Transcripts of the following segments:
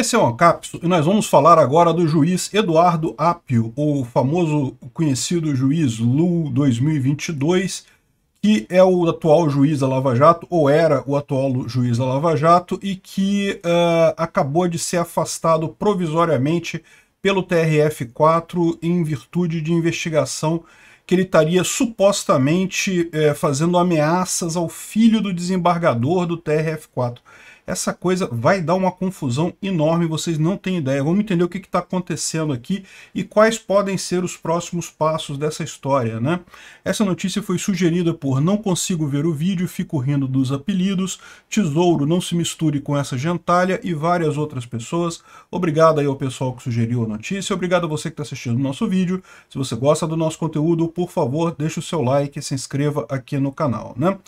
Esse é o Ancapso e nós vamos falar agora do juiz Eduardo Apio, o famoso conhecido juiz Lu 2022, que é o atual juiz da Lava Jato, ou era o atual juiz da Lava Jato, e que uh, acabou de ser afastado provisoriamente pelo TRF4 em virtude de investigação que ele estaria supostamente eh, fazendo ameaças ao filho do desembargador do TRF4 essa coisa vai dar uma confusão enorme, vocês não têm ideia. Vamos entender o que está acontecendo aqui e quais podem ser os próximos passos dessa história, né? Essa notícia foi sugerida por Não Consigo Ver o Vídeo, Fico Rindo dos Apelidos, Tesouro Não Se Misture com Essa Gentalha e várias outras pessoas. Obrigado aí ao pessoal que sugeriu a notícia, obrigado a você que está assistindo o nosso vídeo. Se você gosta do nosso conteúdo, por favor, deixe o seu like e se inscreva aqui no canal, né?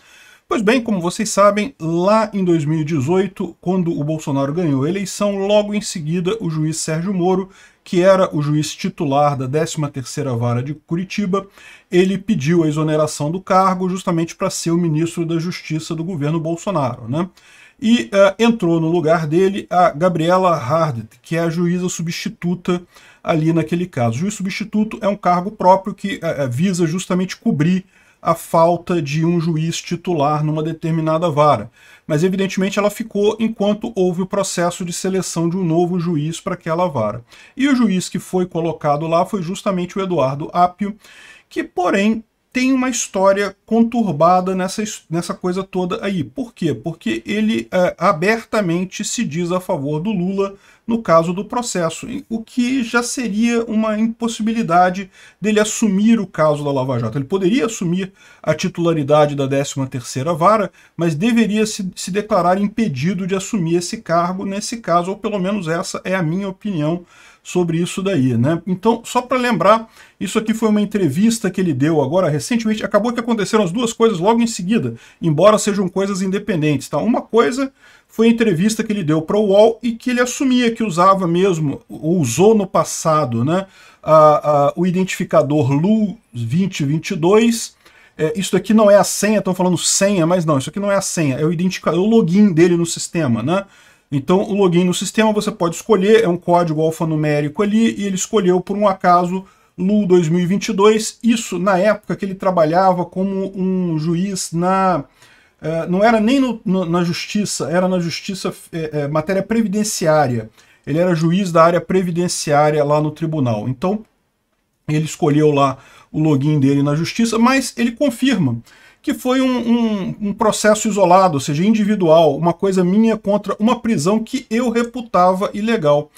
Pois bem, como vocês sabem, lá em 2018, quando o Bolsonaro ganhou a eleição, logo em seguida o juiz Sérgio Moro, que era o juiz titular da 13ª Vara de Curitiba, ele pediu a exoneração do cargo justamente para ser o ministro da Justiça do governo Bolsonaro, né? E uh, entrou no lugar dele a Gabriela Hardt, que é a juíza substituta ali naquele caso. O juiz substituto é um cargo próprio que uh, visa justamente cobrir a falta de um juiz titular numa determinada vara. Mas, evidentemente, ela ficou enquanto houve o processo de seleção de um novo juiz para aquela vara. E o juiz que foi colocado lá foi justamente o Eduardo Apio, que, porém, tem uma história conturbada nessa, nessa coisa toda aí. Por quê? Porque ele é, abertamente se diz a favor do Lula, no caso do processo, o que já seria uma impossibilidade dele assumir o caso da Lava Jato. Ele poderia assumir a titularidade da 13ª Vara, mas deveria se, se declarar impedido de assumir esse cargo nesse caso, ou pelo menos essa é a minha opinião sobre isso daí, né? Então, só para lembrar, isso aqui foi uma entrevista que ele deu agora recentemente. Acabou que aconteceram as duas coisas logo em seguida, embora sejam coisas independentes, tá? Uma coisa foi a entrevista que ele deu para o UOL e que ele assumia que usava mesmo, ou usou no passado, né, a, a, o identificador LU 2022. É, isso aqui não é a senha, estão falando senha, mas não, isso aqui não é a senha, é o identificador, é o login dele no sistema, né? Então, o login no sistema você pode escolher, é um código alfanumérico ali, e ele escolheu, por um acaso, LU 2022, isso na época que ele trabalhava como um juiz na é, não era nem no, no, na justiça, era na justiça é, é, matéria previdenciária. Ele era juiz da área previdenciária lá no tribunal. Então, ele escolheu lá o login dele na justiça, mas ele confirma que foi um, um, um processo isolado, ou seja, individual, uma coisa minha contra uma prisão que eu reputava ilegal.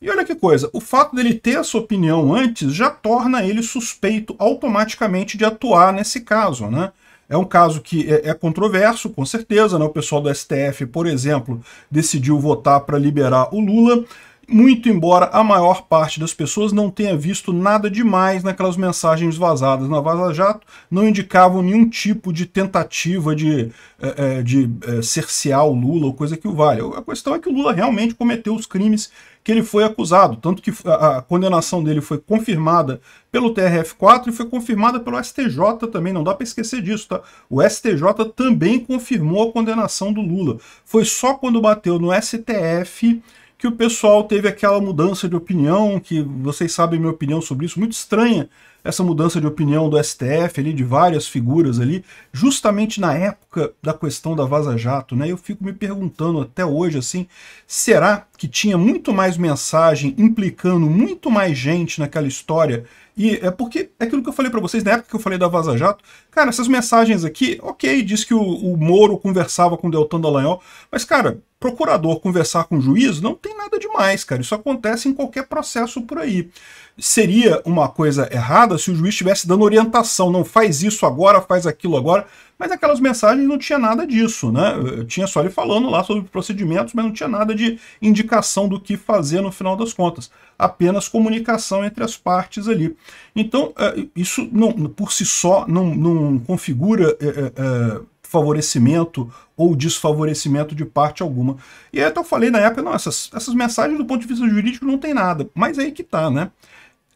E olha que coisa, o fato dele ter essa opinião antes já torna ele suspeito automaticamente de atuar nesse caso, né? É um caso que é, é controverso, com certeza. Né? O pessoal do STF, por exemplo, decidiu votar para liberar o Lula muito embora a maior parte das pessoas não tenha visto nada demais naquelas mensagens vazadas na Vaza Jato, não indicavam nenhum tipo de tentativa de, é, é, de é, cercear o Lula ou coisa que o vale. A questão é que o Lula realmente cometeu os crimes que ele foi acusado, tanto que a condenação dele foi confirmada pelo TRF4 e foi confirmada pelo STJ também, não dá para esquecer disso, tá? O STJ também confirmou a condenação do Lula. Foi só quando bateu no STF que o pessoal teve aquela mudança de opinião, que vocês sabem minha opinião sobre isso, muito estranha essa mudança de opinião do STF ali, de várias figuras ali, justamente na época da questão da Vaza Jato, né? Eu fico me perguntando até hoje, assim, será que tinha muito mais mensagem implicando muito mais gente naquela história e é porque é aquilo que eu falei para vocês na época que eu falei da Vaza Jato. Cara, essas mensagens aqui, ok, diz que o, o Moro conversava com o Deltan Dallagnol, mas, cara, procurador conversar com o juiz não tem nada demais, cara. Isso acontece em qualquer processo por aí. Seria uma coisa errada se o juiz estivesse dando orientação, não faz isso agora, faz aquilo agora. Mas aquelas mensagens não tinha nada disso, né? Eu tinha só ele falando lá sobre procedimentos, mas não tinha nada de indicação do que fazer no final das contas. Apenas comunicação entre as partes ali. Então, é, isso não, por si só não, não configura é, é, é favorecimento ou desfavorecimento de parte alguma. E aí até eu falei na época, não, essas, essas mensagens do ponto de vista jurídico não tem nada. Mas aí que tá, né?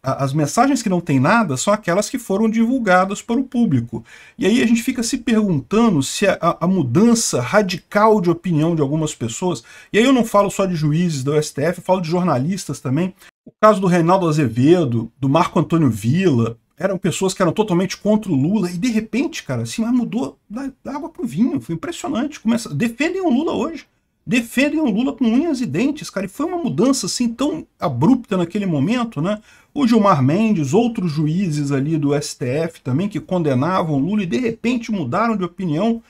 as mensagens que não têm nada são aquelas que foram divulgadas para o público. E aí a gente fica se perguntando se a, a, mudança radical de opinião de algumas pessoas, e aí eu não falo só de juízes do STF, eu falo de jornalistas também. O caso do Reinaldo Azevedo, do Marco Antônio Vila, eram pessoas que eram totalmente contra o Lula, e de repente, cara, assim, mudou da, da água para o vinho, foi impressionante. Começa, defendem o Lula hoje defendem o Lula com unhas e dentes, cara. E foi uma mudança assim tão abrupta naquele momento, né? O Gilmar Mendes, outros juízes ali do STF também que condenavam Lula e de repente mudaram de opinião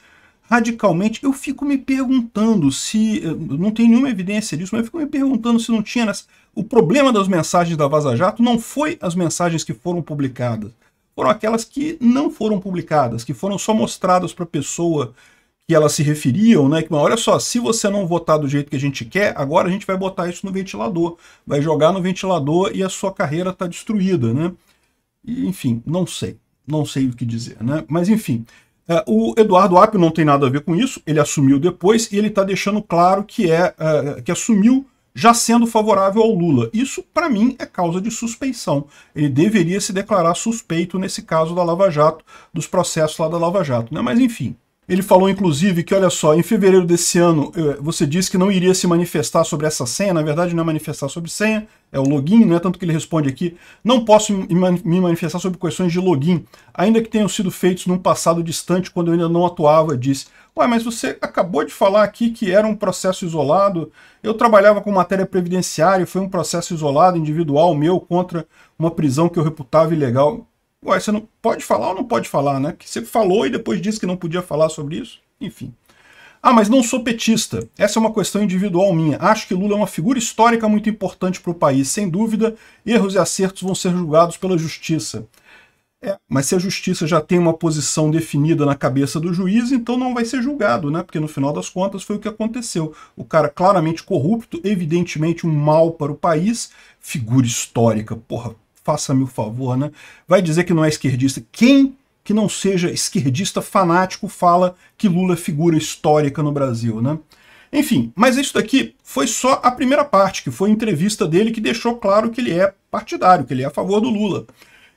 radicalmente. Eu fico me perguntando se. Eh, não tem nenhuma evidência disso, mas eu fico me perguntando se não tinha. Nessa... O problema das mensagens da Vaza Jato não foi as mensagens que foram publicadas. Foram aquelas que não foram publicadas, que foram só mostradas para a pessoa que elas se referiam, né? Que, olha só, se você não votar do jeito que a gente quer, agora a gente vai botar isso no ventilador, vai jogar no ventilador e a sua carreira está destruída, né? E, enfim, não sei, não sei o que dizer, né? Mas enfim, é, o Eduardo Apio não tem nada a ver com isso, ele assumiu depois e ele está deixando claro que é, é que assumiu já sendo favorável ao Lula. Isso, para mim, é causa de suspeição. Ele deveria se declarar suspeito nesse caso da Lava Jato, dos processos lá da Lava Jato. Né? Mas, enfim, ele falou, inclusive, que, olha só, em fevereiro desse ano, eh, você disse que não iria se manifestar sobre essa senha. Na verdade, não é manifestar sobre senha, é o login, não é? Tanto que ele responde aqui, não posso me manifestar sobre questões de login, ainda que tenham sido feitos num passado distante, quando eu ainda não atuava, disse. Ué, mas você acabou de falar aqui que era um processo isolado. Eu trabalhava com matéria previdenciária, foi um processo isolado, individual meu, contra uma prisão que eu reputava ilegal. Ué, você não pode falar ou não pode falar, né? Porque você falou e depois disse que não podia falar sobre isso. Enfim. Ah, mas não sou petista. Essa é uma questão individual minha. Acho que Lula é uma figura histórica muito importante para o país. Sem dúvida, erros e acertos vão ser julgados pela justiça. É, mas se a justiça já tem uma posição definida na cabeça do juiz, então não vai ser julgado, né? Porque no final das contas foi o que aconteceu. O cara claramente corrupto, evidentemente um mal para o país, figura histórica, porra, faça-me o favor, né? Vai dizer que não é esquerdista. Quem que não seja esquerdista fanático fala que Lula é figura histórica no Brasil, né? Enfim, mas isso daqui foi só a primeira parte, que foi a entrevista dele que deixou claro que ele é partidário, que ele é a favor do Lula.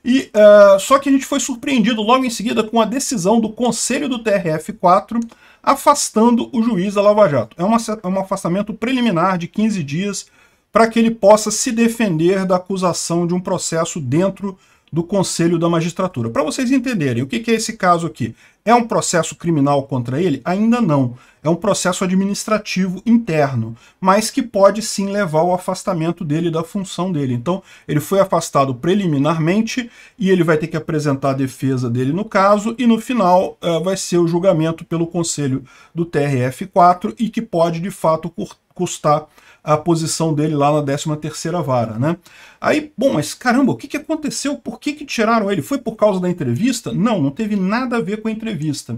E uh, só que a gente foi surpreendido logo em seguida com a decisão do Conselho do TRF4 afastando o juiz da Lava Jato. É, uma, é um afastamento preliminar de 15 dias para que ele possa se defender da acusação de um processo dentro do Conselho da Magistratura. Para vocês entenderem, o que, é esse caso aqui? É um processo criminal contra ele? Ainda não. É um processo administrativo interno, mas que pode sim levar ao afastamento dele da função dele. Então, ele foi afastado preliminarmente e ele vai ter que apresentar a defesa dele no caso, e no final eh, vai ser o julgamento pelo Conselho do TRF4 e que pode de fato custar a posição dele lá na 13ª vara, né? Aí, bom, mas caramba, o que, que aconteceu? Por que, que tiraram ele? Foi por causa da entrevista? Não, não teve nada a ver com a entrevista.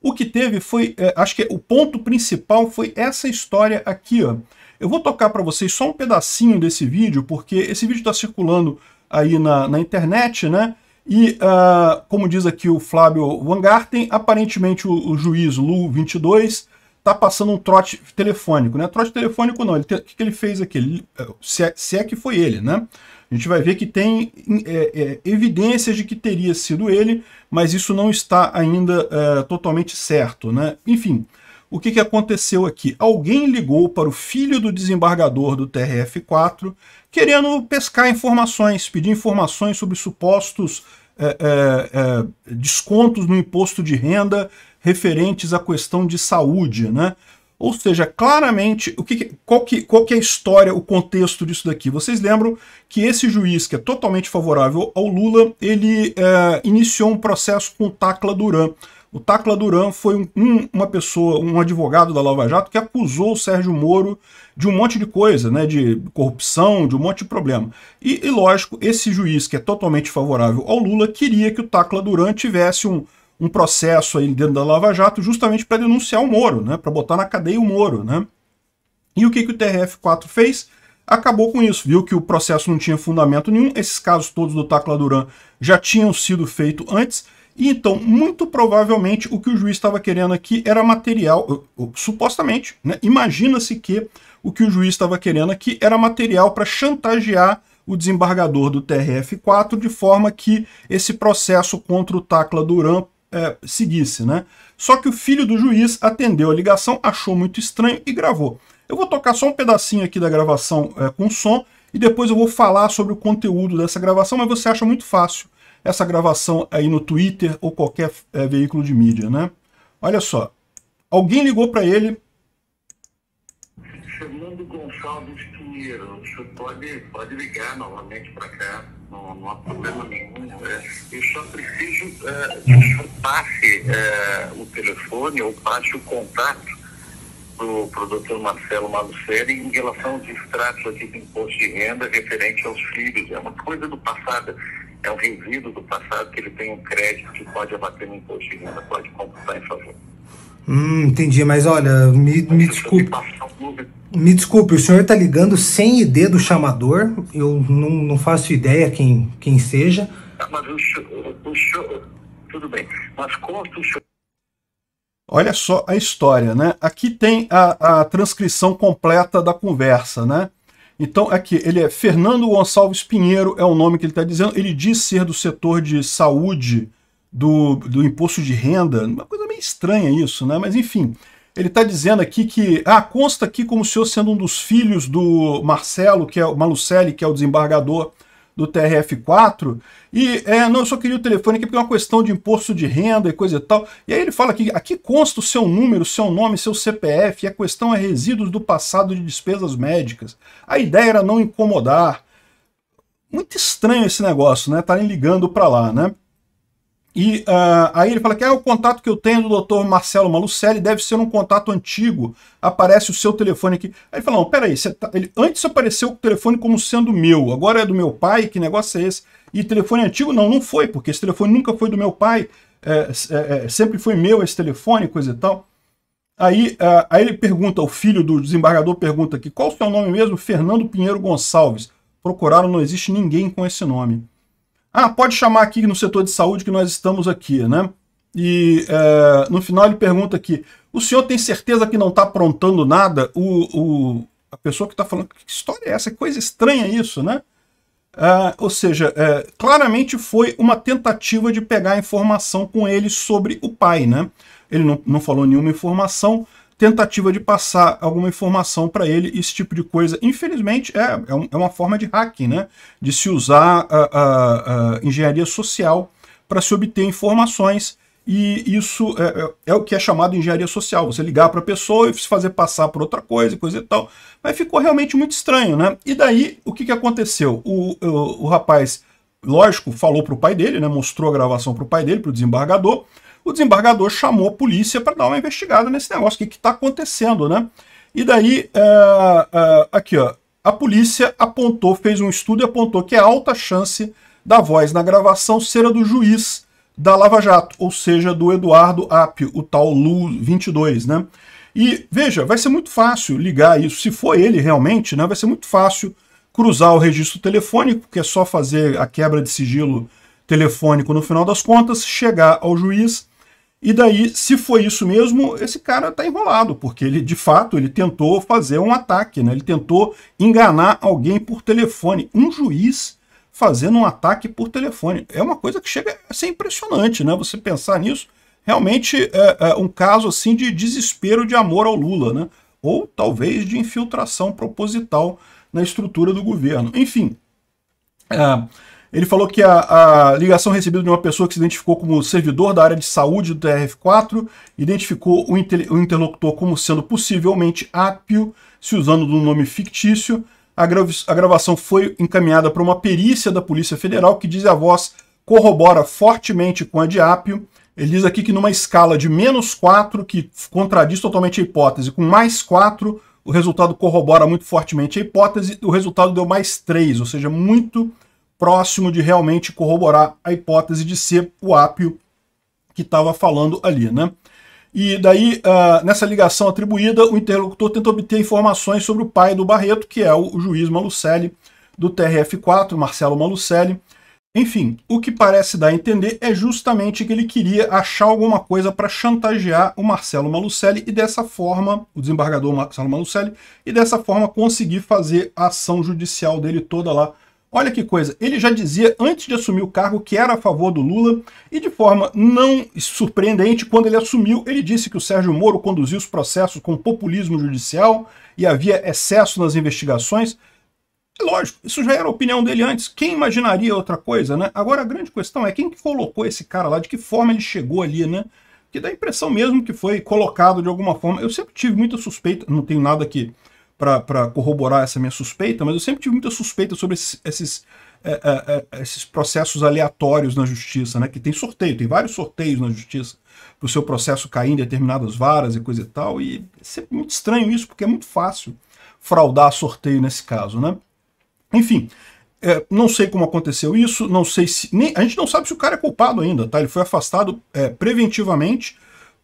O que teve foi, é, acho que o ponto principal foi essa história aqui, ó. Eu vou tocar para vocês só um pedacinho desse vídeo, porque esse vídeo está circulando aí na, na internet, né? E, uh, como diz aqui o Flávio Vangarten, aparentemente o, o juiz Lu 22 tá passando um trote telefônico, né? Trote telefônico não, ele te, o que, que, ele fez aqui? Ele, é, se, é, se, é, que foi ele, né? A gente vai ver que tem é, é, evidências de que teria sido ele, mas isso não está ainda é, totalmente certo, né? Enfim, o que, que aconteceu aqui? Alguém ligou para o filho do desembargador do TRF-4 querendo pescar informações, pedir informações sobre supostos é, é, é, descontos no imposto de renda referentes à questão de saúde, né? Ou seja, claramente, o que, qual, que, qual que é a história, o contexto disso daqui? Vocês lembram que esse juiz, que é totalmente favorável ao Lula, ele é, iniciou um processo com o Tacla Duran. O Tacla Duran foi um, uma pessoa, um advogado da Lava Jato, que acusou o Sérgio Moro de um monte de coisa, né, de corrupção, de um monte de problema. E, e lógico, esse juiz, que é totalmente favorável ao Lula, queria que o Tacla Duran tivesse um, um processo aí dentro da Lava Jato justamente para denunciar o Moro, né, para botar na cadeia o Moro. Né? E o que, que o TRF4 fez? Acabou com isso, viu que o processo não tinha fundamento nenhum, esses casos todos do Tacla Duran já tinham sido feitos antes, e então, muito provavelmente, o que o juiz estava querendo aqui era material, supostamente, né? imagina-se que o que o juiz estava querendo aqui era material para chantagear o desembargador do TRF4, de forma que esse processo contra o Tacla Duran é, seguisse, né? Só que o filho do juiz atendeu a ligação, achou muito estranho e gravou. Eu vou tocar só um pedacinho aqui da gravação é, com som e depois eu vou falar sobre o conteúdo dessa gravação, mas você acha muito fácil essa gravação aí no Twitter ou qualquer é, veículo de mídia, né? Olha só, alguém ligou para ele. Fernando Gonçalves isso, pode, pode ligar novamente para cá, não, não há problema nenhum. Né? Eu só preciso é, uh, que o senhor passe é, o telefone ou passe o contato do o doutor Marcelo Malucelli em relação aos extratos aqui do imposto de renda referente aos filhos. É uma coisa do passado, é um resíduo do passado que ele tem um crédito que pode abater no imposto de renda, pode computar em favor. Hum, entendi, mas olha, me, me desculpe. Me desculpe, o senhor está ligando sem ID do chamador? Eu não, não faço ideia quem, quem seja. Tá, mas o senhor, o senhor, tudo bem, mas conta o senhor. Olha só a história, né? Aqui tem a, a transcrição completa da conversa, né? Então, aqui, ele é Fernando Gonçalves Pinheiro, é o nome que ele está dizendo. Ele diz ser do setor de saúde do, do imposto de renda. Uma coisa meio estranha isso, né? Mas enfim, ele está dizendo aqui que ah, consta aqui como o senhor sendo um dos filhos do Marcelo, que é o Malucelli, que é o desembargador do TRF4, e é, não, eu só queria o telefone aqui porque é uma questão de imposto de renda e coisa e tal. E aí ele fala que aqui consta o seu número, seu nome, seu CPF, e a questão é resíduos do passado de despesas médicas. A ideia era não incomodar. Muito estranho esse negócio, né? Estarem ligando para lá, né? E uh, aí ele fala que é o contato que eu tenho do Dr. Marcelo Malucelli deve ser um contato antigo. Aparece o seu telefone aqui. Aí ele fala, não, peraí, você tá... ele, antes apareceu o telefone como sendo meu, agora é do meu pai, que negócio é esse? E telefone antigo? Não, não foi, porque esse telefone nunca foi do meu pai, é, é, é sempre foi meu esse telefone, coisa e tal. Aí, uh, aí ele pergunta, o filho do desembargador pergunta aqui, qual o seu nome mesmo? Fernando Pinheiro Gonçalves. Procuraram, não existe ninguém com esse nome. Ah, pode chamar aqui no setor de saúde que nós estamos aqui, né? E é, no final ele pergunta aqui, o senhor tem certeza que não está aprontando nada? O, o, a pessoa que está falando, que história é essa? Que coisa estranha isso, né? Ah, ou seja, é, claramente foi uma tentativa de pegar informação com ele sobre o pai, né? Ele não, não falou nenhuma informação, tentativa de passar alguma informação para ele, esse tipo de coisa. Infelizmente, é, é, um, é, uma forma de hacking, né? De se usar a, a, a engenharia social para se obter informações e isso é, é, é, o que é chamado de engenharia social. Você ligar para a pessoa e se fazer passar por outra coisa, coisa e tal. Mas ficou realmente muito estranho, né? E daí, o que, que aconteceu? O, o, o rapaz, lógico, falou para o pai dele, né? mostrou a gravação para o pai dele, para o desembargador o desembargador chamou a polícia para dar uma investigada nesse negócio, o que está acontecendo, né? E daí, é, é, aqui, ó, a polícia apontou, fez um estudo e apontou que é alta chance da voz na gravação ser a do juiz da Lava Jato, ou seja, do Eduardo Apio, o tal Lu 22, né? E veja, vai ser muito fácil ligar isso, se for ele realmente, né? Vai ser muito fácil cruzar o registro telefônico, que é só fazer a quebra de sigilo telefônico no final das contas, chegar ao juiz e daí, se foi isso mesmo, esse cara está enrolado, porque ele, de fato, ele tentou fazer um ataque, né? ele tentou enganar alguém por telefone. Um juiz fazendo um ataque por telefone. É uma coisa que chega a ser impressionante, né? Você pensar nisso, realmente é, é um caso assim de desespero de amor ao Lula, né? Ou talvez de infiltração proposital na estrutura do governo. Enfim, é, ele falou que a, a, ligação recebida de uma pessoa que se identificou como servidor da área de saúde do TRF4 identificou o, inter, o interlocutor como sendo possivelmente Apio, se usando um nome fictício. A, grava, a gravação foi encaminhada para uma perícia da Polícia Federal que diz a voz corrobora fortemente com a de Apio. Ele diz aqui que numa escala de menos 4, que contradiz totalmente a hipótese, com mais 4, o resultado corrobora muito fortemente a hipótese, o resultado deu mais 3, ou seja, muito próximo de realmente corroborar a hipótese de ser o Ápio que estava falando ali, né? E daí, uh, nessa ligação atribuída, o interlocutor tenta obter informações sobre o pai do Barreto, que é o juiz Malucelli, do TRF4, Marcelo Malucelli. Enfim, o que parece dar a entender é justamente que ele queria achar alguma coisa para chantagear o Marcelo Malucelli e dessa forma, o desembargador Marcelo Malucelli, e dessa forma conseguir fazer a ação judicial dele toda lá Olha que coisa, ele já dizia antes de assumir o cargo que era a favor do Lula e de forma não surpreendente, quando ele assumiu, ele disse que o Sérgio Moro conduzia os processos com populismo judicial e havia excesso nas investigações. Lógico, isso já era a opinião dele antes. Quem imaginaria outra coisa, né? Agora a grande questão é quem colocou esse cara lá, de que forma ele chegou ali, né? Que dá a impressão mesmo que foi colocado de alguma forma. Eu sempre tive muita suspeita, não tenho nada aqui para corroborar essa minha suspeita, mas eu sempre tive muita suspeita sobre esses, esses, é, é, é, esses processos aleatórios na justiça, né? Que tem sorteio, tem vários sorteios na justiça para o seu processo cair em determinadas varas e coisa e tal. E é sempre muito estranho isso, porque é muito fácil fraudar sorteio nesse caso, né? Enfim, é, não sei como aconteceu isso, não sei se. Nem, a gente não sabe se o cara é culpado ainda, tá? Ele foi afastado é, preventivamente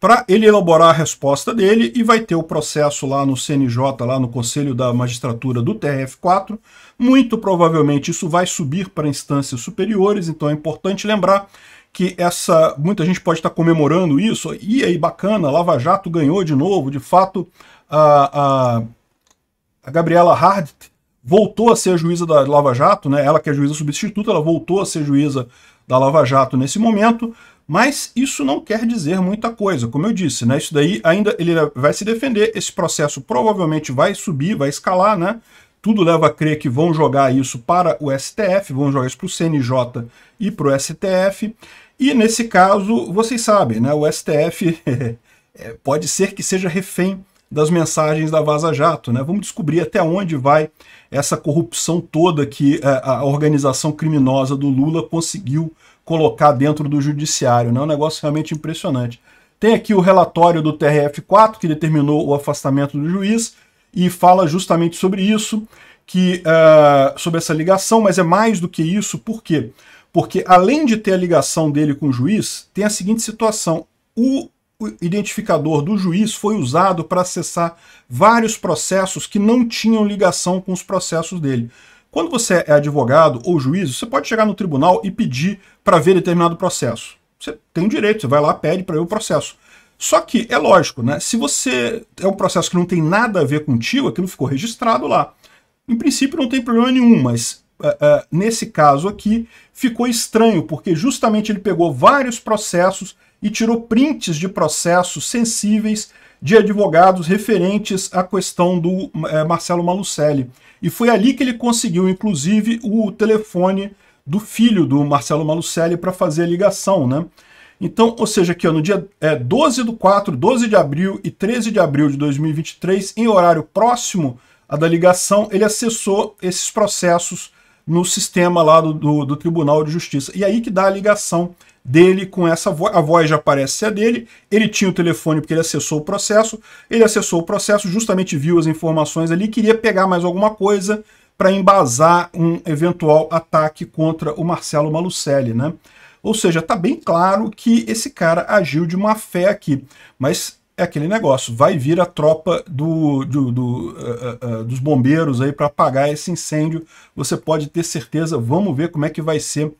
para ele elaborar a resposta dele e vai ter o processo lá no CNJ, lá no Conselho da Magistratura do TRF4. Muito provavelmente isso vai subir para instâncias superiores, então é importante lembrar que essa muita gente pode estar comemorando isso, e aí bacana, Lava Jato ganhou de novo, de fato, a, a, a Gabriela Hardt voltou a ser juíza da Lava Jato, né? ela que é juíza substituta, ela voltou a ser juíza da Lava Jato nesse momento, mas isso não quer dizer muita coisa, como eu disse, né? Isso daí ainda ele vai se defender, esse processo provavelmente vai subir, vai escalar, né? Tudo leva a crer que vão jogar isso para o STF, vão jogar isso para o CNJ e para o STF. E nesse caso, vocês sabem, né? O STF é, pode ser que seja refém das mensagens da Vaza Jato, né? Vamos descobrir até onde vai essa corrupção toda que é, a organização criminosa do Lula conseguiu colocar dentro do judiciário. Né? É um negócio realmente impressionante. Tem aqui o relatório do TRF4, que determinou o afastamento do juiz, e fala justamente sobre isso, que uh, sobre essa ligação, mas é mais do que isso, por quê? Porque além de ter a ligação dele com o juiz, tem a seguinte situação. O identificador do juiz foi usado para acessar vários processos que não tinham ligação com os processos dele. Quando você é advogado ou juiz, você pode chegar no tribunal e pedir para ver determinado processo. Você tem o direito, você vai lá, pede para ver o processo. Só que, é lógico, né? Se você é um processo que não tem nada a ver contigo, aquilo ficou registrado lá. Em princípio, não tem problema nenhum, mas uh, uh, nesse caso aqui ficou estranho, porque justamente ele pegou vários processos e tirou prints de processos sensíveis de advogados referentes à questão do é, Marcelo Malucelli. E foi ali que ele conseguiu, inclusive, o telefone do filho do Marcelo Malucelli para fazer a ligação, né? Então, ou seja, aqui ó, no dia é, 12 do 4, 12 de abril e 13 de abril de 2023, em horário próximo à da ligação, ele acessou esses processos no sistema lá do, do, do Tribunal de Justiça. E aí que dá a ligação dele com essa voz. A voz já parece ser dele, ele tinha o telefone porque ele acessou o processo, ele acessou o processo, justamente viu as informações ali, queria pegar mais alguma coisa para embasar um eventual ataque contra o Marcelo Malucelli, né? Ou seja, está bem claro que esse cara agiu de má fé aqui, mas é aquele negócio, vai vir a tropa do, do, do uh, uh, dos bombeiros aí para apagar esse incêndio, você pode ter certeza, vamos ver como é que vai ser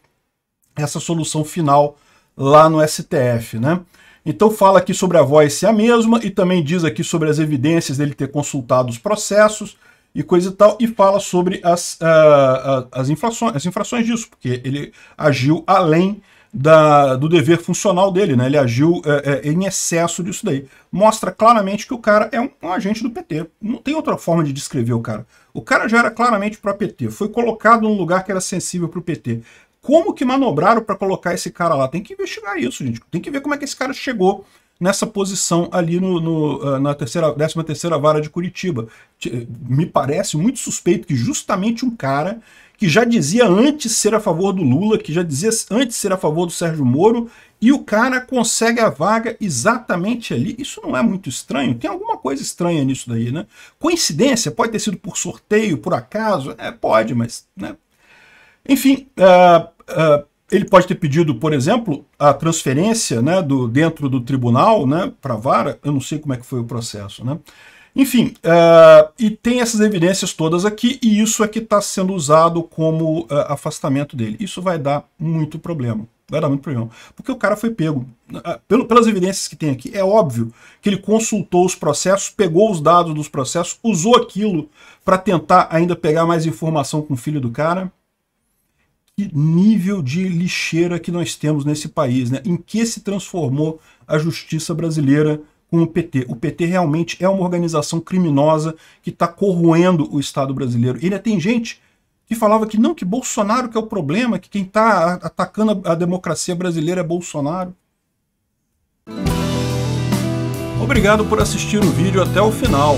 essa solução final lá no STF, né? Então fala aqui sobre a voz ser a mesma e também diz aqui sobre as evidências dele ter consultado os processos e coisa e tal, e fala sobre as, uh, as, infrações, as infrações disso, porque ele agiu além da, do dever funcional dele, né? Ele agiu eh, eh, em excesso disso daí. Mostra claramente que o cara é um, um, agente do PT. Não tem outra forma de descrever o cara. O cara já era claramente o PT. Foi colocado num lugar que era sensível para o PT como que manobraram para colocar esse cara lá. Tem que investigar isso, gente. Tem que ver como é que esse cara chegou nessa posição ali no, no, ah, na terceira, 13 terceira vara de Curitiba. Me parece muito suspeito que justamente um cara que já dizia antes ser a favor do Lula, que já dizia antes ser a favor do Sérgio Moro, e o cara consegue a vaga exatamente ali. Isso não é muito estranho? Tem alguma coisa estranha nisso daí, né? Coincidência? Pode ter sido por sorteio, por acaso? É, pode, mas né, enfim, uh, uh, ele pode ter pedido, por exemplo, a transferência né, do, dentro do tribunal né, para a vara, eu não sei como é que foi o processo. Né? Enfim, uh, e tem essas evidências todas aqui, e isso é que está sendo usado como afastamento dele. Isso vai dar muito problema. Vai dar muito problema. Porque o cara foi pego. pelas evidências que tem aqui, é óbvio que ele consultou os processos, pegou os dados dos processos, usou aquilo para tentar ainda pegar mais informação com o filho do cara que nível de lixeira que nós temos nesse país, né? em que se transformou a justiça brasileira com o PT. O PT realmente é uma organização criminosa que está corroendo o Estado brasileiro. Ele tem gente que falava que não, que Bolsonaro que é o problema, que quem está atacando a democracia brasileira é Bolsonaro. Obrigado por assistir o vídeo até o final.